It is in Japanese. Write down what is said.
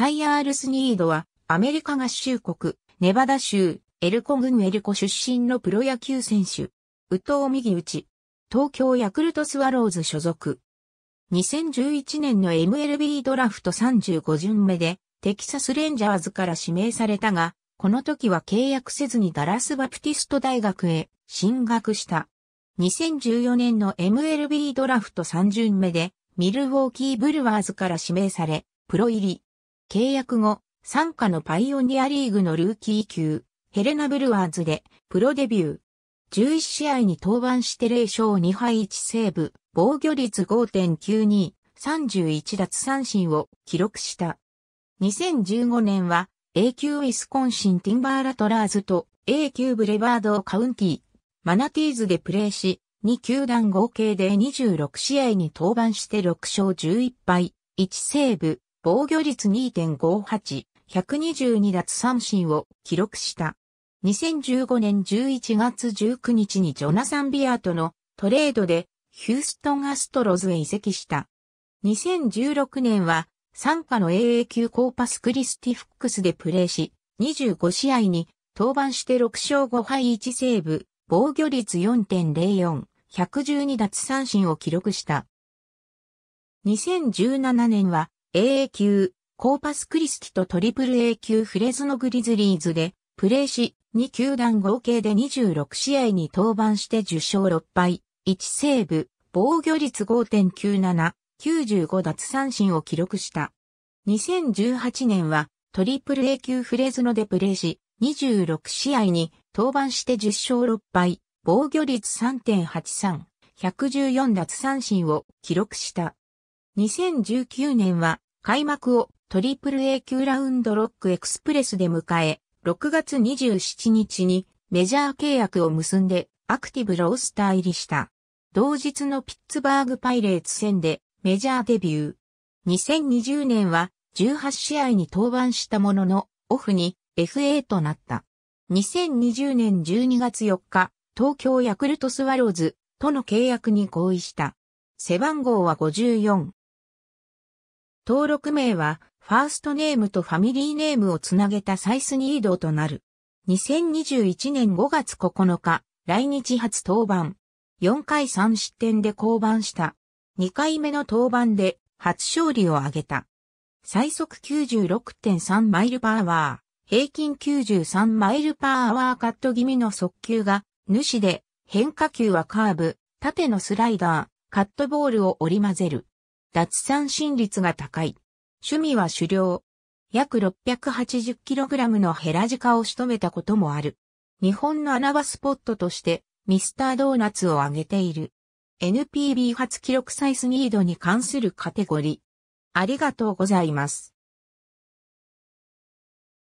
サイアール・スニードは、アメリカ合衆国、ネバダ州、エルコ郡エルコ出身のプロ野球選手。宇藤右ち。東京ヤクルトスワローズ所属。2011年の MLB ドラフト35巡目で、テキサスレンジャーズから指名されたが、この時は契約せずにダラスバプティスト大学へ進学した。2014年の MLB ドラフト3巡目で、ミルウォーキーブルワーズから指名され、プロ入り。契約後、参加のパイオニアリーグのルーキー級、ヘレナ・ブルワーズでプロデビュー。11試合に登板して0勝2敗1セーブ、防御率5.92、31奪三振を記録した。2015年は A 級ウィスコンシンティンバーラトラーズと A 級ブレバードカウンティ、マナティーズでプレーし、2球団合計で26試合に登板して6勝11敗、1セーブ、防御率2.58、122奪三振を記録した。2015年11月19日にジョナサン・ビアートのトレードでヒューストン・アストロズへ移籍した。2016年は参加の AA 級コーパス・クリスティ・フックスでプレーし、25試合に登板して6勝5敗1セーブ、防御率4.04、112奪三振を記録した。2017年は AA 級、コーパスクリスティとトリプル A 級フレズノグリズリーズで、プレーし、2球団合計で26試合に登板して10勝6敗、1セーブ、防御率5.97、95奪三振を記録した。2018年は、トリプル A 級フレズノでプレーし、26試合に登板して10勝6敗、防御率3.83、114奪三振を記録した。2019年は開幕をトリプル A 級ラウンドロックエクスプレスで迎え、6月27日にメジャー契約を結んでアクティブロースター入りした。同日のピッツバーグパイレーツ戦でメジャーデビュー。2020年は18試合に登板したもののオフに FA となった。2020年12月4日、東京ヤクルトスワローズとの契約に合意した。背番号は54。登録名は、ファーストネームとファミリーネームをつなげたサイスニードとなる。2021年5月9日、来日初登板。4回3失点で降板した。2回目の登板で初勝利を挙げた。最速96.3マイルパワー、平均93マイルパワーカット気味の速球が、主で、変化球はカーブ、縦のスライダー、カットボールを織り混ぜる。脱三振率が高い。趣味は狩猟。約 680kg のヘラジカを仕留めたこともある。日本の穴場スポットとしてミスタードーナツを挙げている。NPB 初記録サイスニードに関するカテゴリー。ありがとうございます。